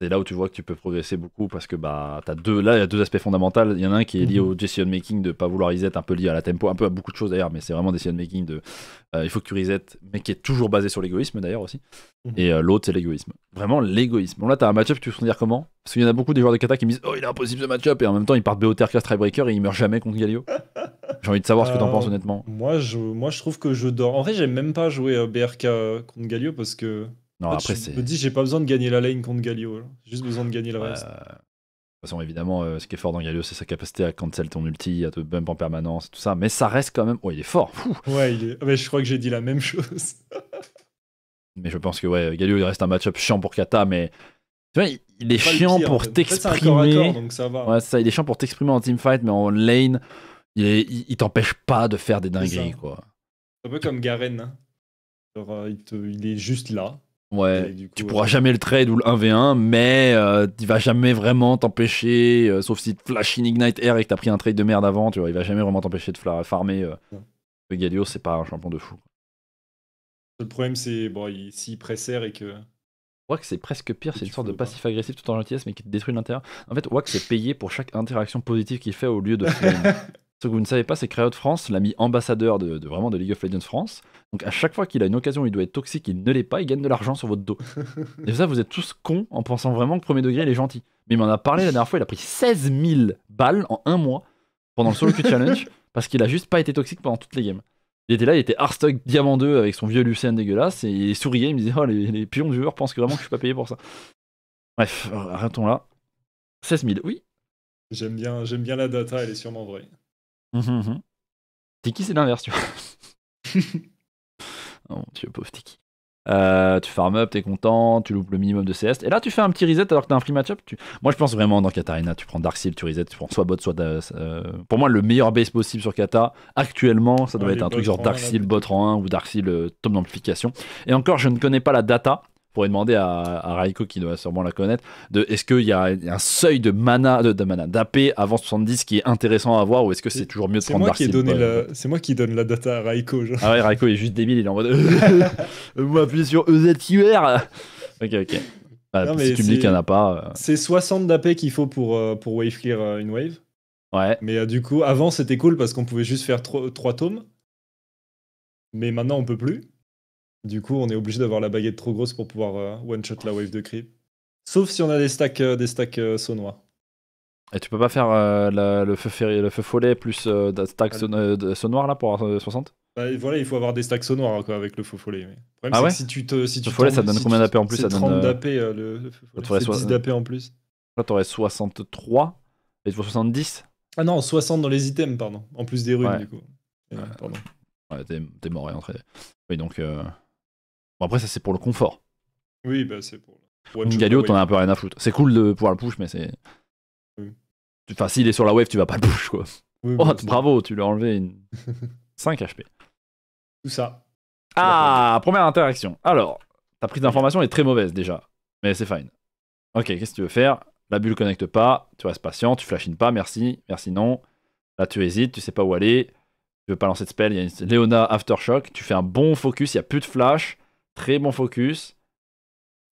c'est là où tu vois que tu peux progresser beaucoup parce que bah as deux là il y a deux aspects fondamentaux il y en a un qui est lié mhm. au decision making de pas vouloir reset un peu lié à la tempo un peu à beaucoup de choses d'ailleurs mais c'est vraiment decision making de euh, il faut que tu reset mais qui est toujours basé sur l'égoïsme d'ailleurs aussi mhm. et euh, l'autre c'est l'égoïsme vraiment l'égoïsme bon là t'as un matchup up tu peux dire comment parce qu'il y en a beaucoup des joueurs de kata qui me disent oh il est impossible ce match et en même temps ils partent BOTRK tiebreaker et ils meurent jamais contre Galio j'ai envie de savoir ce que t'en penses euh, honnêtement moi je moi je trouve que je dors en vrai j'aime même pas jouer BRK contre Galio parce que non, je bah, me dis, j'ai pas besoin de gagner la lane contre Galio. J'ai juste besoin de gagner le reste. Euh, de toute façon, évidemment, euh, ce qui est fort dans Galio, c'est sa capacité à cancel ton ulti, à te bump en permanence, tout ça. Mais ça reste quand même. Oh, il est fort. Ouais, ah, mais je crois que j'ai dit la même chose. mais je pense que ouais, Galio, il reste un match-up chiant pour Kata, mais. Tu vois, il, est chiant pour t'exprimer. ça, il est chiant pour t'exprimer en teamfight, mais en lane, il, t'empêche pas de faire des dingueries, quoi. C'est un peu comme Garen. Hein. Euh, il, est juste là, Ouais, tu pourras euh, jamais le trade ou le 1v1, mais euh, il va jamais vraiment t'empêcher, euh, sauf si tu flash in Ignite Air et que t'as pris un trade de merde avant, tu vois, il va jamais vraiment t'empêcher de farmer. le Galio, c'est pas un champion de fou. Le problème, c'est bon, s'il presse et que. Wack, c'est presque pire, c'est une sorte de passif agressif tout en gentillesse, mais qui te détruit l'intérieur. En fait, Wack, c'est payé pour chaque interaction positive qu'il fait au lieu de. Ce que vous ne savez pas, c'est que Riot France l'ami ambassadeur de, vraiment de League of Legends France. Donc à chaque fois qu'il a une occasion où il doit être toxique, il ne l'est pas, il gagne de l'argent sur votre dos. Et ça, vous êtes tous cons en pensant vraiment que premier degré, il est gentil. Mais il m'en a parlé la dernière fois, il a pris 16 000 balles en un mois pendant le Solo queue Challenge parce qu'il a juste pas été toxique pendant toutes les games. Il était là, il était Hearthstone Diamant 2 avec son vieux Lucien dégueulasse et il souriait, il me disait Oh, les, pions de joueurs pensent que vraiment que je suis pas payé pour ça. Bref, arrêtons là. 16 000, oui. J'aime bien, j'aime bien la data, elle est sûrement vraie. Mhm, mhm. Tiki, c'est l'inverse, tu oh mon dieu, pauvre Tiki. Euh, tu farm up, t'es content, tu loupes le minimum de CS. Et là, tu fais un petit reset alors que t'as un free matchup. Moi, je pense vraiment dans Katarina, tu prends Dark Seal, tu reset, tu prends soit bot, soit. Euh, euh, pour moi, le meilleur base possible sur Kata, actuellement, ça doit être un truc genre Dark Seal, bot en 1 ou Dark Seal, d'amplification. Et encore, je ne connais pas la data pourrait demander à, Raiko, qui doit sûrement la connaître, de est-ce qu'il y, y, a un seuil de mana, de, mana d'AP avant 70 qui est intéressant à avoir ou est-ce que c'est toujours mieux de prendre Darcy C'est moi qui donne la data à Raiko. Ah ouais, Raiko est juste débile, il est en mode. Euh, moi, plus sur EZQR Ok, ok. Bah, si tu me dis qu'il n'y en a pas. Euh. C'est 60 d'AP qu'il faut pour, euh, pour wave clear une wave. Ouais. Mais du coup, avant c'était cool parce qu'on pouvait juste faire 3 tomes. Mais maintenant on peut plus. Du coup, on est obligé d'avoir la baguette trop grosse pour pouvoir euh, one-shot la wave de creep. Sauf si on a des stacks, euh, des stacks euh, Et tu peux pas faire euh, le, feu follet plus des stacks ah, là pour avoir 60 bah, voilà, il faut avoir des stacks saunoirs hein, quoi, avec le feu follet. Le problème, ah ouais que si tu te. Si tu follet, ça donne combien d'AP en plus ça 30 d'AP le, feu follet. 10 d'AP en plus. Là, t'aurais 63 et tu 70 Ah non, 60 dans les items, pardon. En plus des runes, du coup. Ouais. Pardon. Ouais, t'es mort et entré. Oui, donc. Bon, après, ça, c'est pour le confort. Oui, bah, c'est pour. Galio, t'en as un peu rien à foutre. C'est cool de pouvoir le push, mais c'est. Enfin, s'il est sur la wave, tu vas pas le push, quoi. oh, bravo, tu lui as enlevé une... 5 HP. Tout ça. Ah, première interaction. Alors, ta prise d'information est très mauvaise déjà, mais c'est fine. Ok, qu'est-ce que tu veux faire La bulle connecte pas, tu restes patient, tu flashines pas, merci, merci non. Là, tu hésites, tu sais pas où aller, tu veux pas lancer de spell, il y a une... Léona Aftershock, tu fais un bon focus, il y a plus de flash, Très bon focus.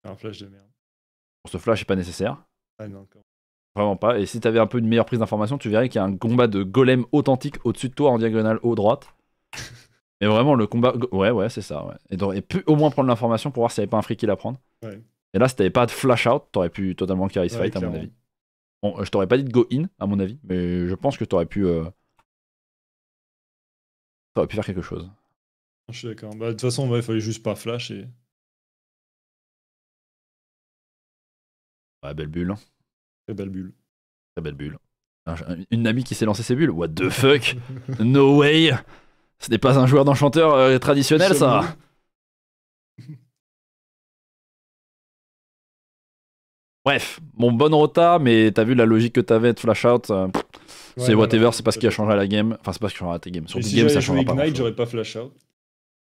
Un flash de merde. ce flash n'est pas nécessaire. Ah vraiment pas. Et si t'avais un peu une meilleure prise d'information, tu verrais qu'il y a un combat de golem authentique au-dessus de toi en diagonale haut droite. Mais vraiment, le combat. Ouais, ouais, c'est ça. Ouais. Et t'aurais pu au moins prendre l'information pour voir s'il n'y avait pas un fric qui la prendre. Ouais. Et là, si t'avais pas de flash out, t'aurais pu totalement carry fight, à mon avis. Bon, euh, je t'aurais pas dit de go in, à mon avis, mais je pense que t'aurais pu. Euh, t'aurais pu faire quelque chose. Ah, je suis d'accord. Bah, de toute façon, il fallait juste pas flash et. Ouais, belle bulle. Hein. Très belle bulle. Très belle bulle. Une amie qui s'est lancée ses bulles. What the fuck? no way! Ce n'est pas un joueur d'enchanteur euh, traditionnel, ça! Bref, bon, bon rota, mais t'as vu la logique que t'avais de flash out. Euh, c'est whatever, c'est pas ce qui a changé à la game. Enfin, c'est pas ce qui a changé à tes game. Sur si game, ça changera pas. j'aurais pas flash out.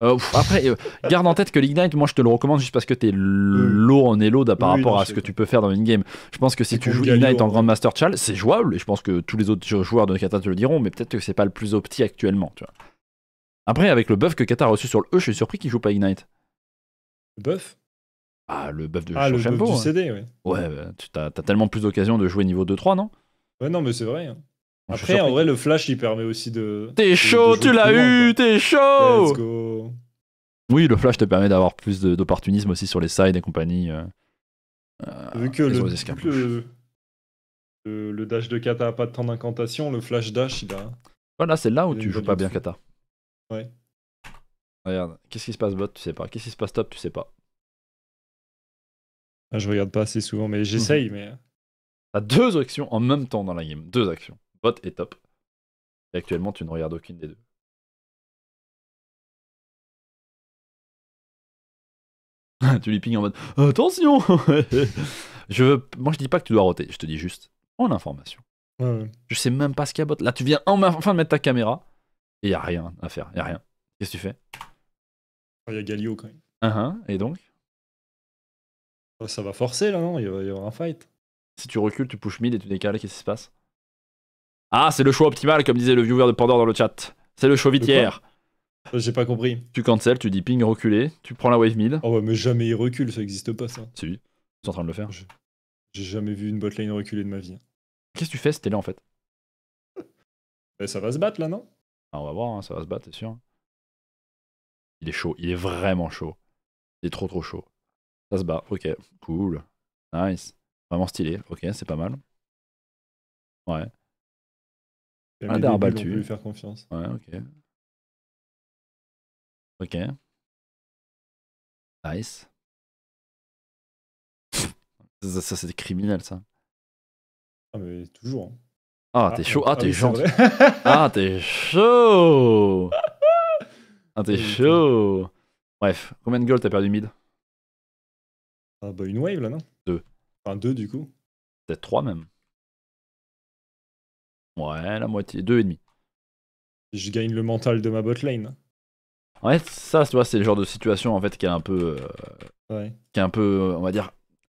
Euh, après, euh, garde en tête que l'Ignite, moi je te le recommande juste parce que t'es lourd en Elo par rapport à ce que tu peux faire dans une game. Je pense que si tu joues Ignite en Grand Master Chal, c'est jouable et je pense que tous les autres joueurs de Kata te le diront, mais peut-être que c'est pas le plus opti actuellement. Tu vois. Après, avec le buff que Kata a reçu sur le E, je suis surpris qu'il joue pas Ignite. Le buff Ah, le buff de ah, le buff du hein. CD, ouais. Ouais, bah, t'as tellement plus d'occasion de jouer niveau 2-3, non Ouais, non, mais c'est vrai. Hein. Après, en vrai, le flash, il permet aussi de. T'es chaud, tu l'as eu, t'es chaud Let's go. Oui, le flash te permet d'avoir plus d'opportunisme aussi sur les sides et compagnie. Euh, euh, vu que, le, le, dash de Kata a pas de temps d'incantation, le flash dash, il a. Voilà, c'est là où tu joues pas bien Kata. Ouais. Regarde, qu'est-ce qui se passe bot, tu sais pas. Qu'est-ce qui se passe top, tu sais pas. Ah, je regarde pas assez souvent, mais j'essaye, mais. T'as deux actions en même temps dans la game. Deux actions. Bot est top. actuellement, tu ne regardes aucune des deux. tu lui pings en mode Attention je, Moi, je dis pas que tu dois roter, je te dis juste en information. Je sais même pas ce qu'il y a bot. Là, tu viens en enfin de mettre ta caméra et il a rien à faire, il a rien. Qu'est-ce que tu fais Il ah, y a Galio quand même. Uh-huh, et donc oh, Ça va forcer là, non il va, y avoir un fight. Si tu recules, tu pushes mid et tu décales, qu'est-ce qui se passe ah, c'est le choix optimal, comme disait le viewer de Pandore dans le chat. C'est le choix vitière. Euh, j'ai pas compris. Tu cancel, tu dis ping reculé, tu prends la wave mid. Oh ouais, mais jamais il recule, ça existe pas ça. C'est Si, sont en train de le faire. J'ai jamais vu une botlane reculée de ma vie. Qu'est-ce que tu fais, t'es là en fait eh, Ça va se battre là, non ah, On va voir, hein, ça va se battre, c'est sûr. Il est chaud, il est vraiment chaud. Il est trop trop chaud. Ça se bat, ok, cool. Nice. Vraiment stylé, ok, c'est pas mal. Ouais. Ah, on peut lui faire confiance. Ouais, ok. Ok. Nice. ça, ça c'est criminel, ça. Ah, mais toujours. Hein. Ah, ah, ah, ah, t'es chaud. Ah, t'es chaud. ah, t'es chaud. ah, t'es chaud. Bref, combien de goals t'as perdu mid Ah, bah, une wave là, non Deux. Enfin, deux du coup. Peut-être trois même. Ouais, la moitié, deux et demi. Je gagne le mental de ma botlane. fait, ça, tu vois, c'est le genre de situation en fait qui est un peu, euh, ouais. qui est un peu, on va dire,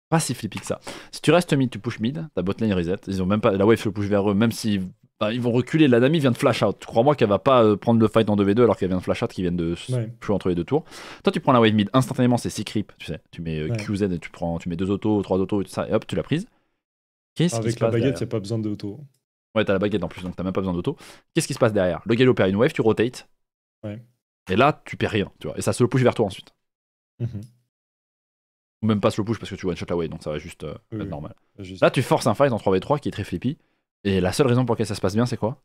pas si flippy que ça. Si tu restes mid, tu push mid, ta botlane reset. Ils ont même pas, la wave le push vers eux, même si ils vont reculer. La vient de flash out. Crois-moi qu'elle va pas euh, prendre le fight en 2v2 alors qu'elle vient de flash out, qui viennent de jouer entre les deux tours. Toi, tu prends la wave mid instantanément, c'est 6 creep, tu sais. Tu mets euh, QZ et tu prends, tu mets deux autos, trois autos et tout ça, et hop, tu l'as prise. Avec la baguette, y'a pas besoin d'auto. Ouais, t'as la baguette en plus, donc t'as même pas besoin d'auto. Qu'est-ce qui se passe derrière Le galop perd une wave, tu rotates. Ouais. Et là, tu perds rien, tu vois. Et ça se le push vers toi ensuite. Mhm. Ou même pas se le push parce que tu one shot la wave, donc ça va juste euh, être normal. Là, tu forces un fight en 3v3 qui est très flippy. Et la seule raison pour laquelle ça se passe bien, c'est quoi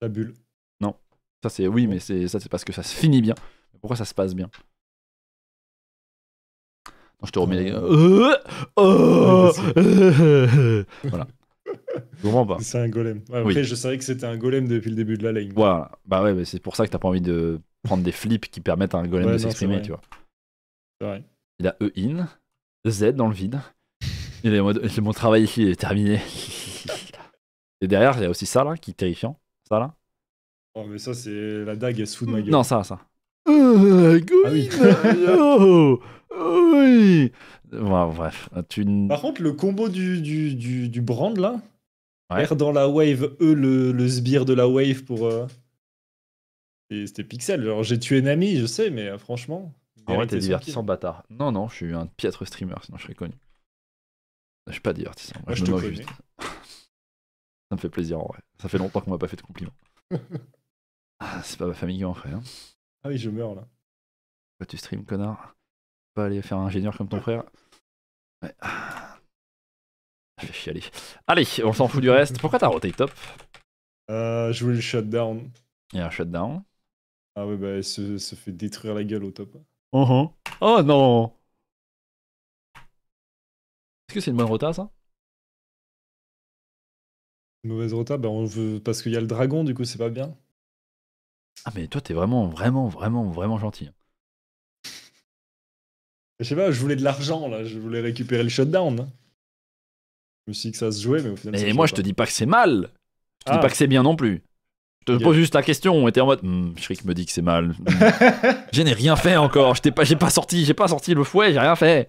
La bulle. Non. Ça, c'est oui, mais c'est ça, c'est parce que ça se finit bien. Pourquoi ça se passe bien non, je te remets les. Euh. Euh, voilà. C'est un golem. après, je savais que c'était un golem depuis le début de la ligne. Voilà. Bah ouais, mais c'est pour ça que t'as pas envie de prendre des flips qui permettent à un golem de s'exprimer, tu vois. Il a E in, Z dans le vide. mon travail ici est terminé. Et derrière, il y a aussi ça là, qui est terrifiant. Ça là. Oh, mais ça, c'est la dague, elle se fout de ma gueule. Non, ça, ça. Euh, ah oui. oui. Bon, bref, tu... Par contre, le combo du, du, du, du brand là, R dans la wave, eux, le, le sbire de la wave pour. Euh, c'était pixel. Genre, j'ai tué ami, je sais, mais euh, franchement. En vrai, t'es divertissant, bâtard. Non, non, je suis un piètre streamer, sinon je serais connu. Je suis pas divertissant. Ah, je, te connais. Ça me fait plaisir, en vrai. Ça fait longtemps qu'on m'a pas fait de compliments. ah, c'est pas ma famille qui en fait. Hein. Ah oui, je meurs là. tu stream, connard Pas aller faire un ingénieur comme ton frère. Ouais. Allez, on s'en fout du reste. Pourquoi t'as roté top euh, Je voulais le shutdown. Il y a un shutdown Ah ouais, bah elle se, fait détruire la gueule au top. Uh-huh. Oh non Est-ce que c'est une bonne rota ça mauvaise rota Bah on veut. Parce qu'il y a le dragon, du coup c'est pas bien. Ah mais toi t'es vraiment, vraiment, vraiment, vraiment gentil. Hein. Je sais pas, je voulais de l'argent là, je voulais récupérer le shutdown. Je me suis dit que ça se jouait, mais au final. Et moi, je te dis pas que c'est mal. Je te dis ah. pas que c'est bien non plus. Je te pose juste la question. On était en mode, hmm, Shriek me dit que c'est mal. je n'ai rien fait encore. Je pas, j'ai pas sorti, pas sorti le fouet. J'ai rien fait.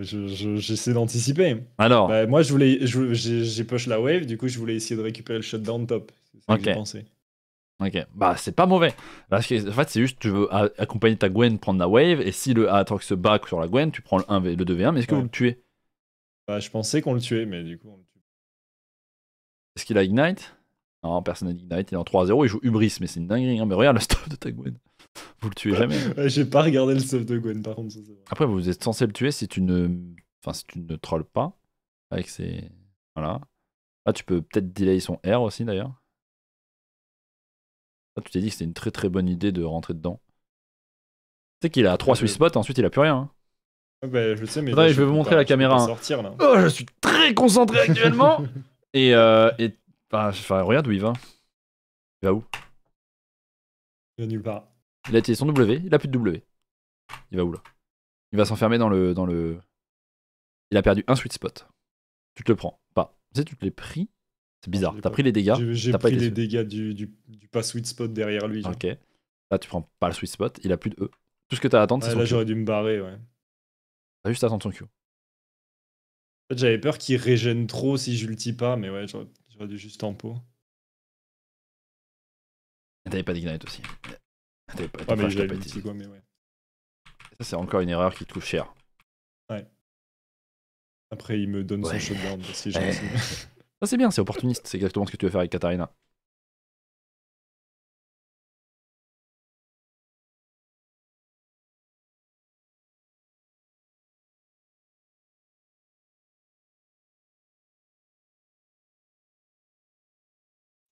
J'essaie je, d'anticiper. Alors. Bah, moi, je voulais, j'ai push la wave. Du coup, je voulais essayer de récupérer le shutdown top. C'est ce Que pensé. Ok, bah c'est pas mauvais. Parce que, en fait, c'est juste tu veux accompagner ta Gwen prendre la wave, et si le Aatrox se bat sur la Gwen, tu prends le, le 2v1, mais est-ce que vous le tuez bah, je pensais qu'on le tuait, mais du coup, on le tue. Est-ce qu'il a Ignite Non, personne n'a Ignite. Il est en 3-0. Il joue Ubris, mais c'est une dinguerie. Hein. Mais regarde le stuff de ta Gwen. Vous le tuez jamais. J'ai pas regardé le stuff de Gwen, par contre. Après, vous êtes censé le tuer si tu ne, enfin, pas. Avec ses. Voilà. Là, ah, tu peux peut-être delay son R aussi, d'ailleurs. Là, ah, tu t'es dit que c'était une très très bonne idée de rentrer dedans. Tu sais qu'il a 3 sweet spots, ensuite il a plus rien. Hein. Bah, je sais, mais. je, vais vous montrer la caméra. Hein. Oh, je suis très concentré actuellement. et, euh, bah, regarde où il va. Il va où Il va nulle part. Il a été son W. Il a plus de W. Il va où là Il va s'enfermer dans le, dans le. Il a perdu un sweet spot. Tu te le prends. Pas. Tu sais, tu te l'es pris. C'est bizarre. T'as pris les dégâts. J'ai pris les dégâts du, du, du, pas sweet spot derrière lui. Ok. Là, tu prends pas le sweet spot. Il a plus de E. Tout ce que t'as à attendre, c'est. Là, j'aurais dû me barrer, ouais juste attendre Q. J'avais peur qu'il régène trop si je j'ulti pas, mais ouais, j'aurais dû juste tempo. T'avais pas d'ignite aussi. Ah mais ouais, pas dit mais ouais. Ça, c'est encore une erreur qui te coûte cher. Ouais. Après, il me donne son shotgun Si Ah c'est bien, c'est opportuniste. C'est exactement ce que tu veux faire avec Katarina.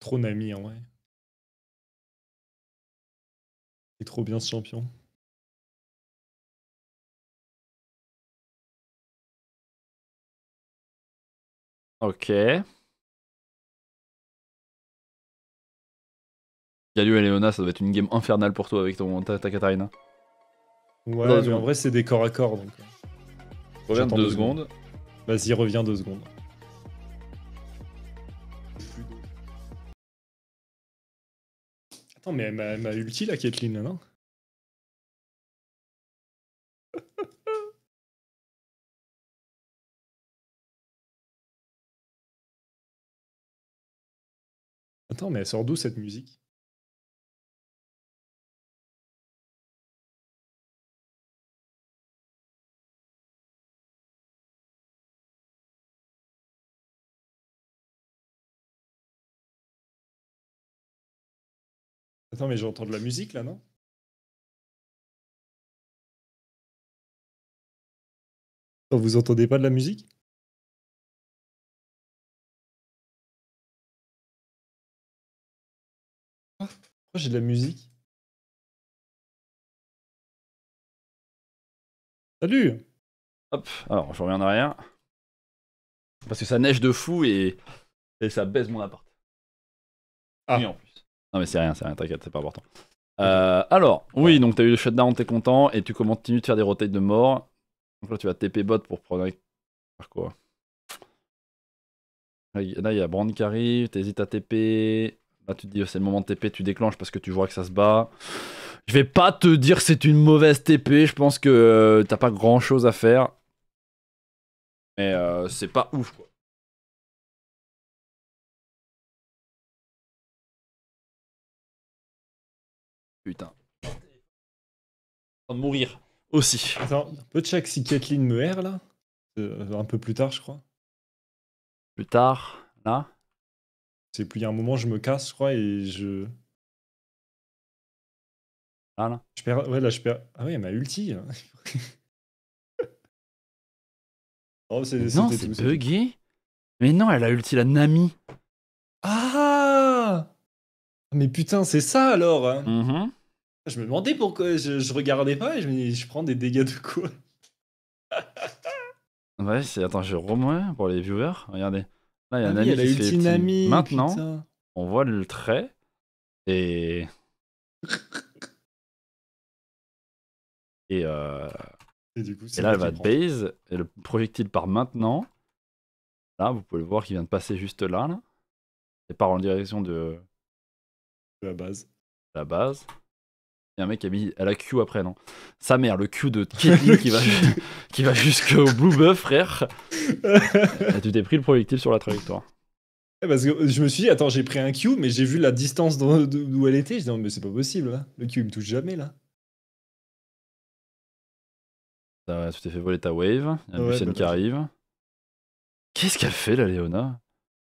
trop Nami en vrai. C'est trop bien ce champion. Ok. Galio et Léona, ça doit être une game infernale pour toi avec ton, ta, Katarina. Ouais, en vrai, c'est des corps à corps donc. Euh, reviens deux, deux secondes. secondes. Vas-y, reviens deux secondes. Non mais elle m'a ulti la Kathleen, non Attends, mais elle sort d'où cette musique Attends, mais j'entends de la musique là, non Vous entendez pas de la musique ah, j'ai de la musique Salut Hop, alors je reviens en arrière. Parce que ça neige de fou et, et ça baisse mon appart. Ah. Non, mais c'est rien, c'est rien, t'inquiète, c'est pas important. Euh, alors, oui, donc t'as eu le shutdown, t'es content, et tu continues de faire des rotates de mort. Donc là, tu vas TP bot pour prendre. Par quoi Là, il y a Brand qui arrive, t'hésites à TP. Là, tu te dis, c'est le moment de TP, tu déclenches parce que tu vois que ça se bat. Je vais pas te dire c'est une mauvaise TP, je pense que euh, t'as pas grand chose à faire. Mais euh, c'est pas ouf, quoi. Putain. En train de mourir aussi. Attends, on peut check si Kathleen me là euh, Un peu plus tard, je crois. Plus tard, là C'est plus, il y a un moment, je me casse, je crois, et je. Ah là je Ouais, là, je perds. Ah ouais, ma ulti hein. oh, Non, c'est bugué Mais non, elle a ulti la Nami Ah, ah Mais putain, c'est ça alors hein. mhm. Je me demandais pourquoi je, regardais pas et je me dis, je prends des dégâts de quoi Ouais, c'est. Attends, je remonte pour les viewers. Regardez. Là, il y a ah un ami qui Maintenant, on voit le trait et. et, euh, et, du coup, là, elle va base et le projectile part maintenant. Là, vous pouvez le voir qui vient de passer juste là. là. Et part en direction de. La base. La base. Il un mec qui a mis à la Q après, non Sa mère, le Q de Kelly qui va, qui va jusqu'au Blue Buff, frère. Ah, tu t'es pris le projectile sur la trajectoire. Eh, parce que je me suis dit, attends, j'ai pris un Q, mais j'ai vu la distance d'où elle était. Je dis, mais c'est pas possible, hein. Le Q, il me touche jamais, là. tu t'es fait voler ta wave. Il y a bah, qui arrive. Qu'est-ce qu'elle fait, la Léona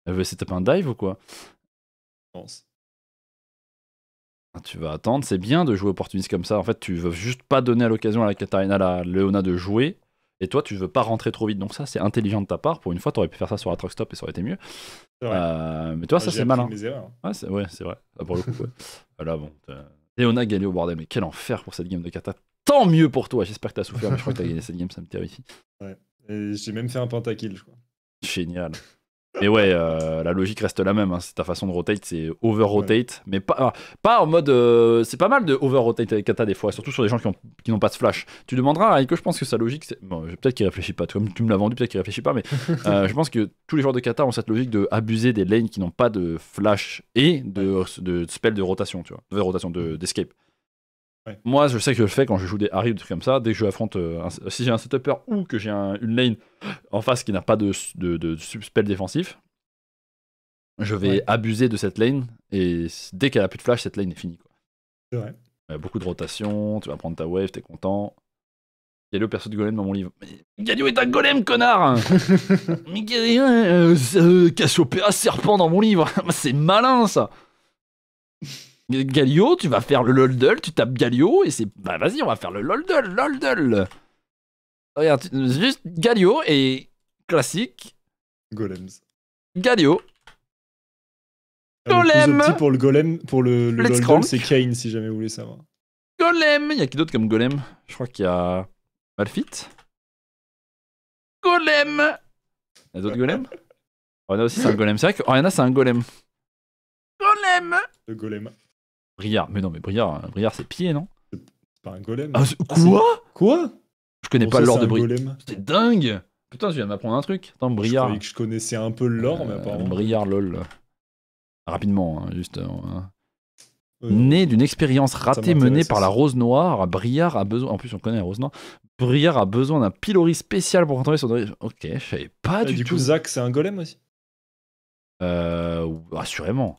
Elle veut essayer de taper un dive ou quoi Je pense tu vas attendre. C'est bien de jouer opportuniste comme ça. En fait, tu veux juste pas donner à l'occasion à la Katarina, à la Leona de jouer. Et toi, tu veux pas rentrer trop vite. Donc ça, c'est intelligent de ta part. Pour une fois, t'aurais pu faire ça sur la truck stop et ça aurait été mieux. Euh, mais toi, ça, c'est malin. Ouais, c'est vrai. Ah, pour le coup, Là, bon. Léona au bordel. Mais quel enfer pour cette game de Kata. Tant mieux pour toi. J'espère que t'as souffert. mais je crois que t'as gagné cette game. Ça me terrifie. Ouais. J'ai même fait un pentakill, je crois. Génial. Mais ouais, euh, la logique reste la même. Hein. C'est ta façon de rotate, c'est over-rotate. Mais pas, pas en mode. Euh, c'est pas mal de over-rotate avec Kata des fois, surtout sur les gens qui, n'ont pas de flash. Tu demanderas et que je pense que sa logique. C'est... peut-être qu'il réfléchit pas. Tu, tu me l'as vendu, peut-être qu'il réfléchit pas. Mais euh, je pense que tous les joueurs de Kata ont cette logique de abuser des lanes qui n'ont pas de flash et de, spell de rotation, tu vois. De rotation, de, d'escape. Moi, je sais que je le fais quand je joue des Harry ou des trucs comme ça. Dès que je affronte, euh, si j'ai un setupper ou que j'ai une lane en face qui n'a pas de, de, spell défensif, je vais abuser de cette lane. Et dès qu'elle a plus de flash, cette lane est finie. Quoi. beaucoup de rotation, tu vas prendre ta wave, t'es content. le perso de golem dans mon livre. Mais Gadio est un golem, connard hein. Mais euh, euh, a chopé serpent dans mon livre C'est malin ça Galio, tu vas faire le LOLDL, tu tapes Galio et c'est. Bah vas-y, on va faire le LOLDL, LOLDL Regarde, juste Galio et classique. Golems. Galio. Golem ah, le plus pour le golem, pour le, le c'est Kane si jamais vous voulez savoir. Golem Il y a qui d'autre comme golem Je crois qu'il y a. Malfit Golem Il y a d'autres golems Oriana oh, aussi c'est un golem. C'est vrai oh, a, c'est un golem. Golem Le golem. Briard. Mais non, mais Briard, euh, c'est pied, non C'est pas un golem. Ah, quoi ah, Quoi Je connais pas l'or de Briard. C'est dingue Putain, je viens de m'apprendre un truc. Attends, Briard. Je que je connaissais un peu l'or, mais mais euh, apparemment. Briard, lol. Rapidement, hein, juste. Euh, hein. Né d'une expérience ratée menée par la Rose Noire, Briard a besoin. En plus, on connaît la Rose Noire. Briard a besoin d'un pilori spécial pour contrôler son. Ok, je savais pas ah, du, tout. Du Zach, c'est un golem aussi. Euh, assurément.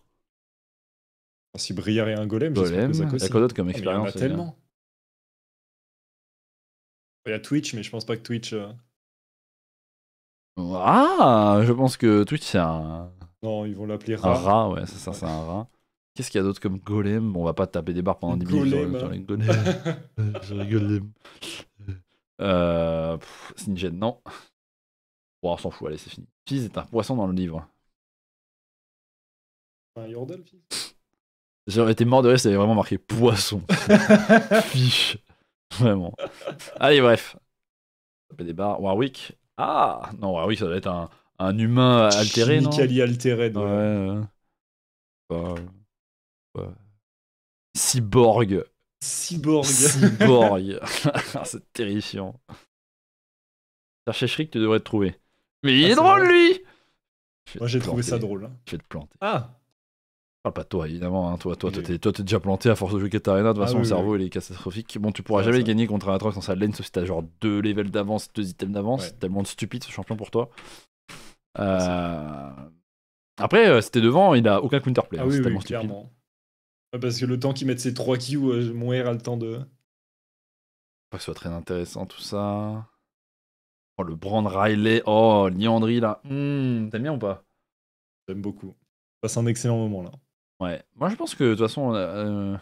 Si Briar est un golem, golem je que Zach comme expérience. il y en a tellement. Il y a Twitch, mais je pense pas que Twitch. Euh, ah, je pense que Twitch c'est un, Non, ils vont l'appeler un rat, ouais, c'est ça, c'est un rat. Qu'est-ce qu'il y a d'autre comme golem Bon, on va pas taper des barres pendant 10 minutes sur, les golems. sur les golems. Euh, non. Bon, on s'en fout, allez, c'est fini. Fizz est un poisson dans le livre. Un Yordle, Fizz J'aurais été mort de rire, ça avait vraiment marqué poisson. Fiche. Vraiment. Allez, bref. Des bars. Warwick. Ah Non, Warwick, ça doit être un, un humain altéré, non altéré, Ouais. Bah, ouais. Cyborg. Cyborg. Cyborg. Ah, c'est terrifiant. Cherchez Shriek, tu devrais te trouver. Mais il ah, est, drôle, lui Moi, j'ai trouvé ça drôle. Hein. Je vais te planter. Ah ah, pas toi, évidemment. Hein. Toi, toi, t'es, déjà planté à force de jouer Katarina, De toute ah façon, le cerveau, il est catastrophique. Bon, tu pourras jamais gagner contre un Atrox dans sa lane, sauf si t'as genre deux levels d'avance, deux items d'avance. c'est Tellement stupide ce champion pour toi. Ah, euh, après, euh, si c'était devant, il a aucun counterplay. Hein. c'est tellement stupide. Parce que le temps qu'il mette ses 3 Q, euh, mon R a le temps de. Pas que ce soit très intéressant tout ça. Oh, le brand Riley. Oh, Liandry là. Hmm, t'aimes bien ou pas J'aime beaucoup. Passe un excellent moment là. Ouais. Moi, je pense que de toute façon, on a, euh,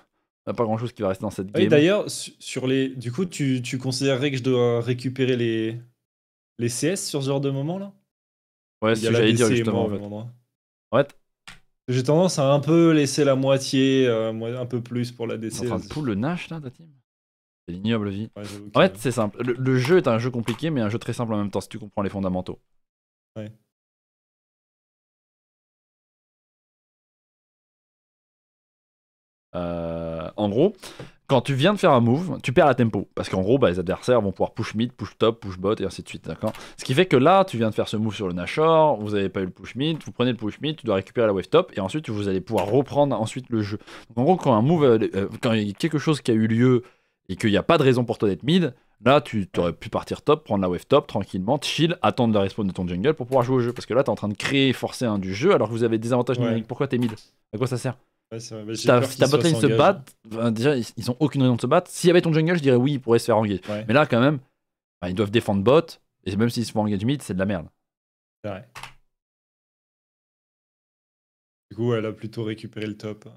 a pas grand chose qui va rester dans cette game. Et d'ailleurs, sur les. Du coup, tu, tu, considérerais que je dois récupérer les, les CS sur ce genre de moment là Ouais, c'est ce que j'allais dire justement. En fait. Ouais. J'ai tendance à un peu laisser la moitié, euh, un peu plus pour la DC. En train de le Nash là, ta team C'est l'ignoble vie. en fait, c'est simple. le, jeu est un jeu compliqué, mais un jeu très simple en même temps si tu comprends les fondamentaux. Ouais. Euh, en gros, quand tu viens de faire un move, tu perds la tempo. Parce qu'en gros, bah, les adversaires vont pouvoir push mid, push top, push bot, et ainsi de suite. D'accord Ce qui fait que là, tu viens de faire ce move sur le Nashor, vous n'avez pas eu le push mid, vous prenez le push mid, tu dois récupérer la wave top, et ensuite, vous allez pouvoir reprendre ensuite le jeu. en gros, quand un move, euh, euh, quand il y a quelque chose qui a eu lieu et qu'il n'y a pas de raison pour toi d'être mid, là, tu aurais pu partir top, prendre la wave top tranquillement, chill, attendre la respawn de ton jungle pour pouvoir jouer au jeu. Parce que là, tu es en train de créer, forcer un du jeu alors que vous avez des avantages numériques. pourquoi Pourquoi t'es mid À quoi ça sert bah, si ta, botlane se bat, déjà, ils, ont aucune raison de se battre. S'il y avait ton jungle, je dirais oui, ils pourraient se faire engager. Mais là, quand même, bah, ils doivent défendre bot. Et même s'ils se font engage mid, c'est de la merde. C'est vrai. Du coup, elle a plutôt récupéré le top.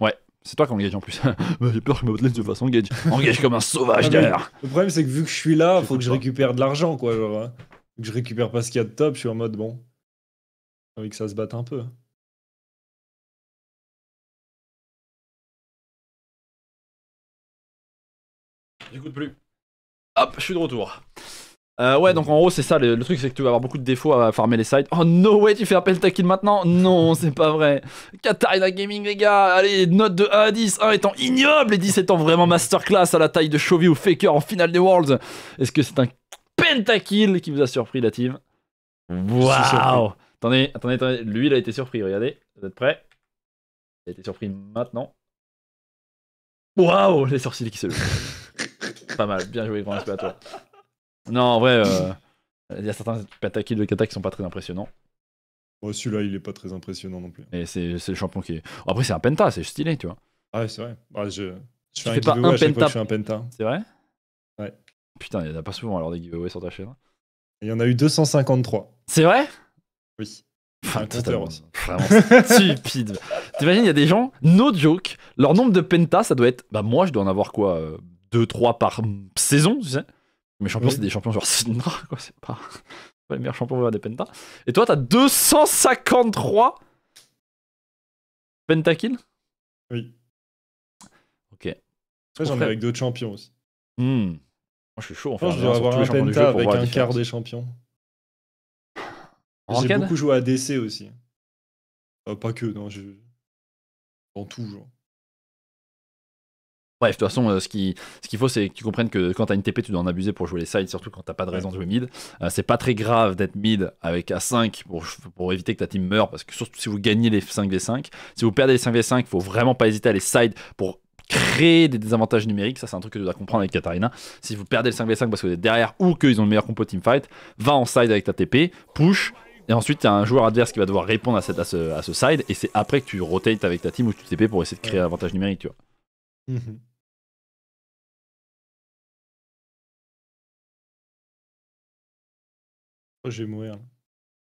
Ouais, c'est toi qui engage en plus. Bah, j'ai peur que ma botlane se fasse engage. Engage comme un sauvage ah, derrière. Le problème, c'est que vu que je suis là, faut que je récupère de l'argent, quoi. Hein. que je récupère pas ce qu'il y a de top, je suis en mode bon. J'ai envie que ça se batte un peu. j'écoute plus. Hop, je suis de retour. Euh, ouais, donc en gros, c'est ça. Le, truc, c'est que tu vas avoir beaucoup de défauts à farmer les sites. Oh, no way, tu fais un pentakill maintenant Non, c'est pas vrai. Katarina Gaming, les gars, allez, note de 1 à 10. 1 étant ignoble et 10 étant vraiment masterclass à la taille de Chovy ou Faker en finale des Worlds. Est-ce que c'est un pentakill qui vous a surpris, la team Waouh Attendez, attendez, attendez. Lui, il a été surpris, regardez. Vous êtes prêts Il a été surpris maintenant. Waouh Les sorciers qui se pas mal, bien joué, grand respect à Non, en vrai, euh, il y a certains pataki de kata qui sont pas très impressionnants. Oh, celui-là, il est pas très impressionnant non plus. Et c'est le champion qui est. Après, c'est un penta, c'est stylé, tu vois. Ah ouais, c'est vrai. Bah, je... je fais un pas un penta. C'est vrai Ouais. Putain, il y en a pas souvent alors des giveaways sur ta chaîne. Il y en a eu 253. C'est vrai Oui. Enfin, totalement, vraiment stupide. T'imagines, il y a des gens, no joke, leur nombre de pentas, ça doit être. Bah, moi, je dois en avoir quoi euh, 2-3 par saison, tu sais. Mes champions, c'est des champions genre c'est quoi. C'est pas, les meilleurs champions voir des pentas. Et toi, t'as 253 pentakill Oui. Ok. j'en ai avec d'autres champions aussi. Hmm. Moi, je suis chaud. fait je dois avoir un penta avec un quart des champions. J'ai beaucoup joué à DC aussi. Euh, pas que, non. Dans tout, genre. Bref, de toute façon, euh, ce qu'il ce faut, c'est que tu comprennes que quand t'as une TP, tu dois en abuser pour jouer les sides, surtout quand t'as pas de raison de jouer mid. Euh, c'est pas très grave d'être mid avec A5 pour, pour éviter que ta team meure, parce que surtout si vous gagnez les 5v5, si vous perdez les 5v5, faut vraiment pas hésiter à les side pour créer des désavantages numériques, ça c'est un truc que tu dois comprendre avec Katarina. Si vous perdez le 5v5 parce que vous êtes derrière ou qu'ils ont le meilleur compo teamfight, va en side avec ta TP, push, et ensuite, tu as un joueur adverse qui va devoir répondre à, cette, à, ce, side, et c'est après que tu rotates avec ta team ou tu TP pour essayer de créer un avantage numérique, tu vois. Mmh oh, je vais mourir.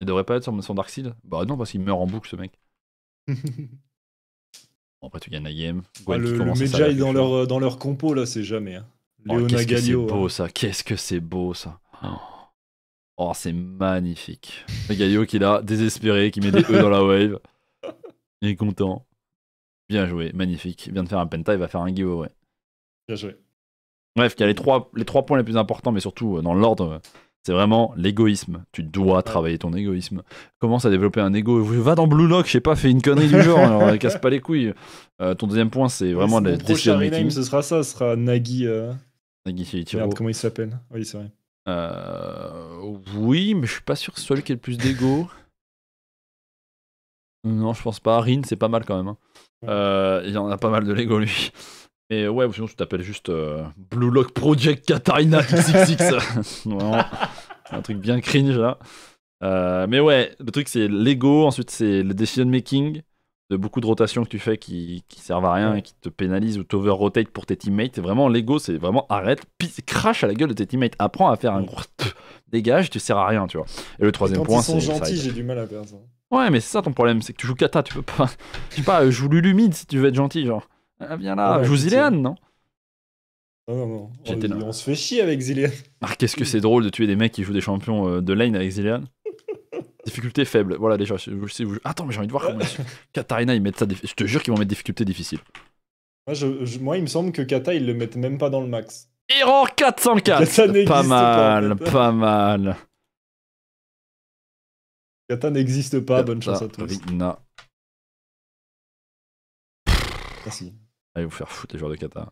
Il devrait pas être sur son Darkseid Bah non, parce qu'il meurt en boucle, ce mec. après, tu gagnes la game. Ah, le le dans leur, euh, dans leur compo, là, c'est jamais. Hein. Oh, qu'est-ce que c'est beau, hein. ça. Qu'est-ce que c'est beau, ça. Oh. oh, c'est magnifique. Le Galio qui est là, désespéré, qui met des E dans la wave. Il est content. Bien joué, magnifique. Il vient de faire un penta, il va faire un Ouais. Bien joué. Bref, il y a les trois, points les plus importants, mais surtout euh, dans l'ordre, c'est vraiment l'égoïsme. Tu dois travailler ton égoïsme. Commence à développer un ego. Va dans Blue Lock, j'ai pas fait une connerie du genre, alors euh, casse pas les couilles. Euh, ton deuxième point, c'est vraiment ouais, la décision making. ce sera ça, ce sera Nagi. Nagi comment il s'appelle Oui, c'est vrai. oui, mais je suis pas sûr que ce soit lui qui ait le plus d'ego. Non, je pense pas. Rin, c'est pas mal quand même. Hein. Euh, il y en a pas mal de Lego, lui. Mais euh, ouais, sinon, tu t'appelles juste euh, Blue Lock Project Katarina XXX. un truc bien cringe, là. mais ouais, le truc, c'est Lego. Ensuite, c'est le decision making de beaucoup de rotations que tu fais qui, qui servent à rien et qui te pénalisent ou t'over-rotate pour tes teammates. Vraiment, l'ego, c'est vraiment arrête, crache à la gueule de tes teammates. Apprends à faire un gros dégage, tu sers à rien, tu vois. Et le troisième point, c'est. Ils sont gentils, j'ai du mal à perdre ça. Ouais, mais c'est ça ton problème, c'est que tu joues Kata, tu peux pas. Je sais pas, joue Lulumide si tu veux être gentil, genre. Ah, viens là, joue Zilean, non non, non, oh, non. On, se fait chier avec Zilean. Ah, qu'est-ce que c'est drôle de tuer des mecs qui jouent des champions euh, de lane avec Zilean. difficulté faible. Voilà, déjà, je Attends, mais j'ai envie de voir comment Katarina, ils mettent ça. Je te jure qu'ils vont mettre difficulté difficile. Moi, je, moi, il me semble que Kata, ils le mettent même pas dans le max. Erreur 404 Pas mal, pas mal. Kata n'existe pas, bonne chance à tous. Rina. Ah, Merci. Allez vous faire foutre les joueurs de Kata.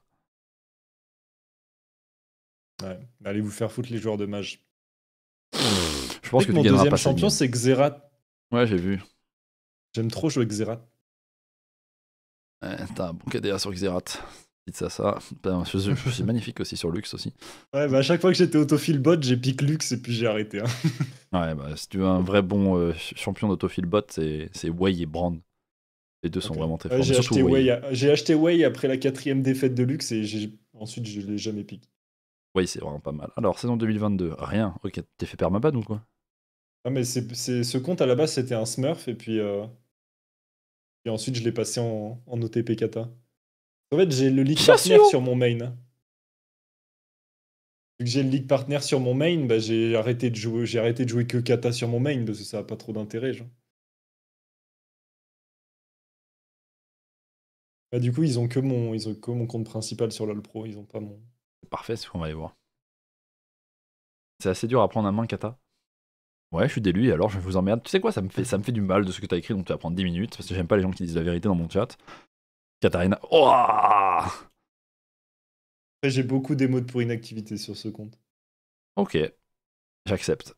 Ouais, allez vous faire foutre les joueurs de mage. Je pense que, mon deuxième champion c'est Xerath. Ouais, j'ai vu. J'aime trop jouer Xerath. Ouais, t'as un bon KDA hein, sur Xerath c'est ça. Ben, je, magnifique aussi sur Lux aussi. Ouais, bah à chaque fois que j'étais autofill bot, j'ai piqué Lux et puis j'ai arrêté. Hein. ouais, bah, si tu veux un vrai bon euh, champion d'autofill bot, c'est Way et Brand. Les deux sont vraiment très forts. Euh, j'ai acheté, Way. après la quatrième défaite de Lux et ensuite je l'ai jamais piqué. oui c'est vraiment pas mal. Alors, saison 2022, rien. Ok, t'es fait permaban ou quoi Ah, mais c'est, ce compte à la base c'était un smurf et puis. Et euh, ensuite je l'ai passé en, en OTP kata. En fait, j'ai le league partner sur mon main. Vu que j'ai le league partner sur mon main, bah, j'ai arrêté de jouer, arrêté de jouer que Kata sur mon main, parce que ça n'a pas trop d'intérêt. Bah, du coup, ils ont que mon, ils ont que mon compte principal sur LoL Pro, ils ont pas mon. Parfait, c'est ce qu'on va aller voir. C'est assez dur à prendre à main, Kata. Ouais, je suis délu, alors je vous emmerde. Tu sais quoi, ça me fait, ça me fait du mal de ce que t'as écrit, donc tu vas prendre 10 minutes, parce que j'aime pas les gens qui disent la vérité dans mon chat. Katarina. Oh j'ai beaucoup des d'émotes pour inactivité sur ce compte. Ok, j'accepte.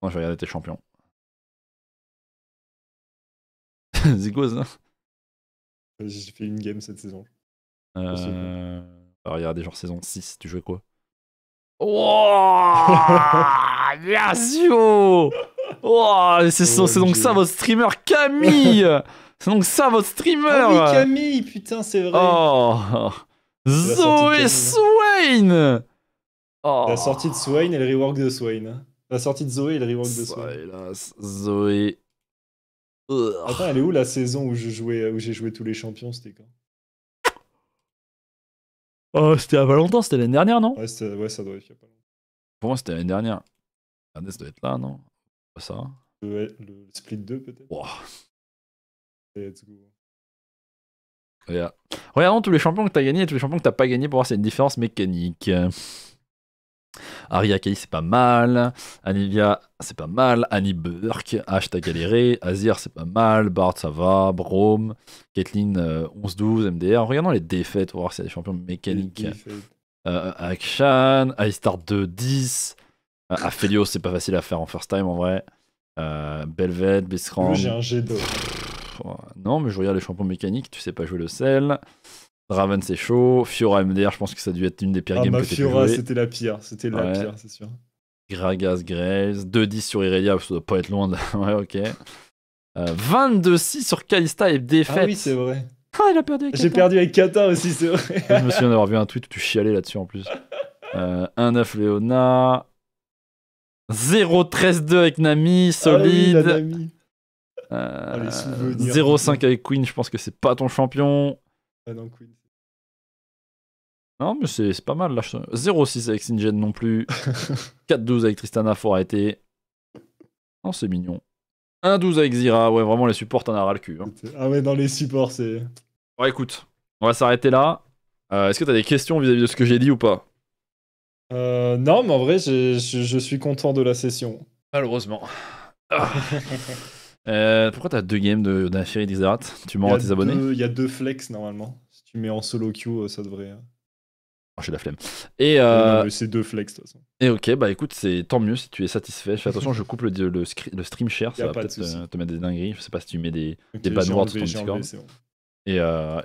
Moi, je vais regarder tes champions. Zigoz, euh, J'ai fait une game cette saison. Euh, a des genre saison 6, tu jouais quoi oh, oh, oh C'est donc ça votre streamer Camille C'est donc ça votre streamer oh oui, Camille, putain, c'est vrai Oh Zoé Swain oh. La sortie de Swain et le rework de Swain. La sortie de Zoé et le rework de Swain. Zoé. Attends, elle est où la saison où j'ai joué tous les champions C'était quand Oh, c'était il pas longtemps, c'était l'année dernière, non ouais, ouais, ça doit être il y a pas longtemps. Pour moi, c'était l'année dernière. Regardez, ça doit être là, non Pas ça. Le, split 2, peut-être Regardons tous les champions que t'as gagné et tous les champions que t'as pas gagné pour voir s'il y a une différence mécanique. Ari c'est pas mal. Anivia, c'est pas mal. Annie Burke, H, t'as galéré. Azir, c'est pas mal. Bard, ça va. Brome, Caitlyn, 11-12, euh, MDR. Regardons les défaites pour voir s'il y des champions mécaniques. Euh, Action Akshan, Aistar 2-10. Euh, Aphelios, c'est pas facile à faire en first time en vrai. Euh, Belved, Biscran. J'ai un jet d'eau. Oh, non, mais je regarde les champions mécaniques, tu sais pas jouer le sel. Draven, c'est chaud. Fiora MDR, je pense que ça a dû être une des pires ah, games bah, Fiora, c'était la pire, c'était la pire, c'est sûr. Gragas, Grace. 2-10 sur Irelia, ça doit pas être loin ouais, ok. 22-6 euh, sur Kalista et défaite. Ah oui, c'est vrai. Ah, il a perdu avec J'ai perdu avec Kata aussi, c'est vrai. je me souviens d'avoir vu un tweet où tu chialais là-dessus en plus. 1-9 euh, Léona. 0-13-2 avec Nami, ah solide. 0-5 euh, avec Queen, je pense que c'est pas ton champion. Ah non, Queen. Non, mais c'est pas mal. 0-6 avec Sinjen non plus. 4-12 avec Tristana, faut arrêter. Non, c'est mignon. 1-12 avec Zira. Ouais, vraiment, les supports, t'en as ras le cul. Hein. Ah ouais, dans les supports, c'est. Ouais, écoute, on va s'arrêter là. Euh, est-ce que t'as des questions vis-à-vis de ce que j'ai dit ou pas euh, Non, mais en vrai, je, suis content de la session. Malheureusement. Ah. Euh, pourquoi t'as deux games d'un de, Tu m'envoies à tes abonnés Il y a deux flex normalement. Si tu mets en solo queue, euh, ça devrait. Euh, oh, j'ai la flemme. Et euh... c'est deux flex de toute façon. Et ok, bah écoute, c'est tant mieux si tu es satisfait. Fais attention, je coupe le, le, stream share, ça va peut-être euh, te mettre des dingueries. Je sais pas si tu mets des, okay, des sur ton Discord. Et,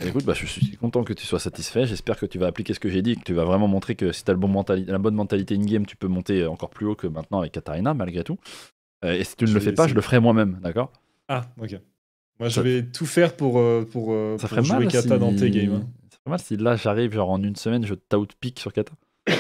écoute, bah, je suis content que tu sois satisfait. J'espère que tu vas appliquer ce que j'ai dit, que tu vas vraiment montrer que si tu as le bon la bonne mentalité in-game, tu peux monter encore plus haut que maintenant avec Katarina, malgré tout. Euh, et si tu ne le fais pas, je le ferai moi-même, d'accord Ah, ok. Moi, je vais tout faire pour, euh, pour, euh, jouer Kata dans tes games. Hein. Ça ferait mal si là, j'arrive, genre en une semaine, je t'outpique sur Kata.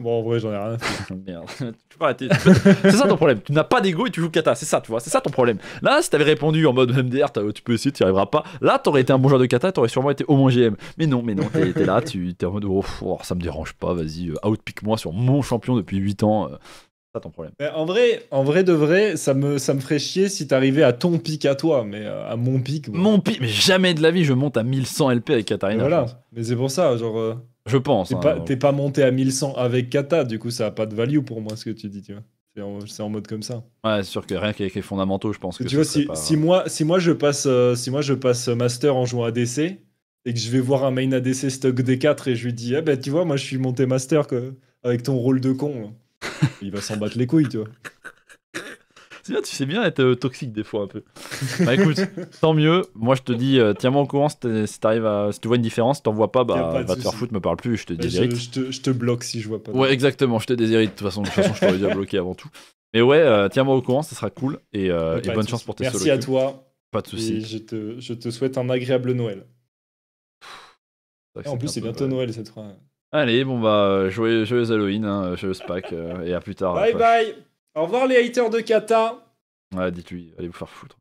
bon, en vrai, j'en ai rien. Merde. tu arrêter. C'est ça ton problème. Tu n'as pas d'ego et tu joues Kata. C'est ça, tu vois. C'est ça ton problème. Là, si t'avais répondu en mode MDR, tu peux essayer, tu n'y arriveras pas. Là, t'aurais été un bon joueur de Kata, t'aurais sûrement été au moins GM. Mais non, mais non, t'es là, tu es en mode oh, oh, ça me dérange pas, vas-y, outpick moi sur mon champion depuis 8 ans ton problème. en vrai, en vrai de vrai, ça me, ça me ferait chier si t'arrivais à ton pic à toi, mais euh, à mon pic. Mon pic, mais jamais de la vie, je monte à 1100 LP avec Katarina. voilà, mais c'est pour ça, genre. Euh, je pense. Hein, t'es pas, monté à 1100 avec Kata, du coup, ça a pas de value pour moi ce que tu dis, tu vois. C'est en, mode comme ça. Ouais, c'est sûr que rien qu'avec les fondamentaux, je pense que. Tu vois, si, moi, si moi je passe, euh, si moi je passe master en jouant ADC et que je vais voir un main ADC stock D4 et je lui dis, eh ben tu vois, moi je suis monté master avec ton rôle de con. Hein. il va s'en battre les couilles, tu vois. C'est bien, tu sais bien être euh, toxique des fois un peu. Bah écoute, tant mieux. Moi je te dis, euh, tiens-moi au courant si, si tu vois une différence, t'en vois pas, bah va te faire foutre, me parle plus, je te bah, Je, te, bloque si je vois pas. Ouais, exactement, je te déshérite. De toute façon, de toute façon je t'aurais déjà bloqué avant tout. Mais ouais, euh, tiens-moi au courant, ça sera cool. Et, bonne bah, chance pour tes Merci à toi. Pas de soucis. je te, je te souhaite un agréable Noël. en plus, c'est bientôt Noël cette fois. Allez, bon bah, euh, joyeux, joyeux Halloween, hein, euh, joyeux Spack, euh, et à plus tard. Bye bye Au revoir les haters de Kata Ouais, dites-lui, allez vous faire foutre.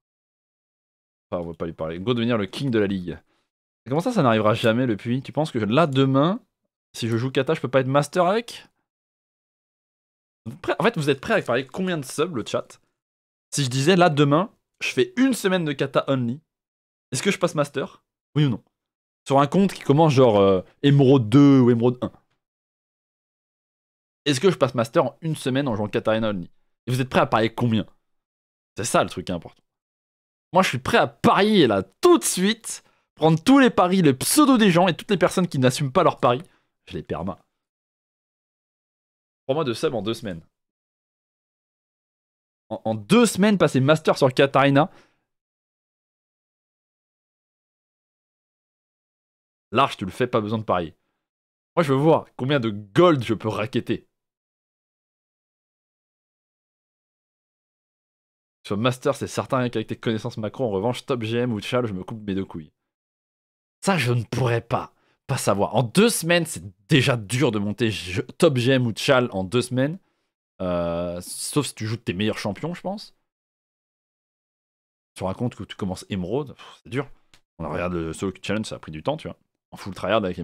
Enfin, on va pas lui parler. Go devenir le king de la ligue. comment ça, ça n'arrivera jamais le Tu penses que là, demain, si je joue Kata, je peux pas être master avec En fait, vous êtes prêts à faire combien de subs, le chat Si je disais, là, demain, je fais une semaine de Kata only, est-ce que je passe master Oui ou non sur un compte qui commence genre euh, Emerald 2 ou émeraude 1. Est-ce que je passe master en une semaine en jouant Katarina Only Et vous êtes prêt à parier combien C'est ça le truc qui est important. Moi je suis prêt à parier là tout de suite, prendre tous les paris, les pseudos des gens et toutes les personnes qui n'assument pas leurs paris. Je les perma. Prends-moi de sub en deux semaines. en deux semaines, passer master sur Katarina, Large, tu le fais, pas besoin de parier. Moi, je veux voir combien de gold je peux raqueter. Sur Master, c'est certain, qu'avec tes connaissances macro, en revanche, Top GM ou Chal, je me coupe mes deux couilles. Ça, je ne pourrais pas. Pas savoir. En deux semaines, c'est déjà dur de monter Top GM ou Chal en deux semaines. Euh, sauf si tu joues tes meilleurs champions, je pense. Tu racontes que tu commences émeraude, c'est dur. On regarde le solo challenge, ça a pris du temps, tu vois en full tryhard avec les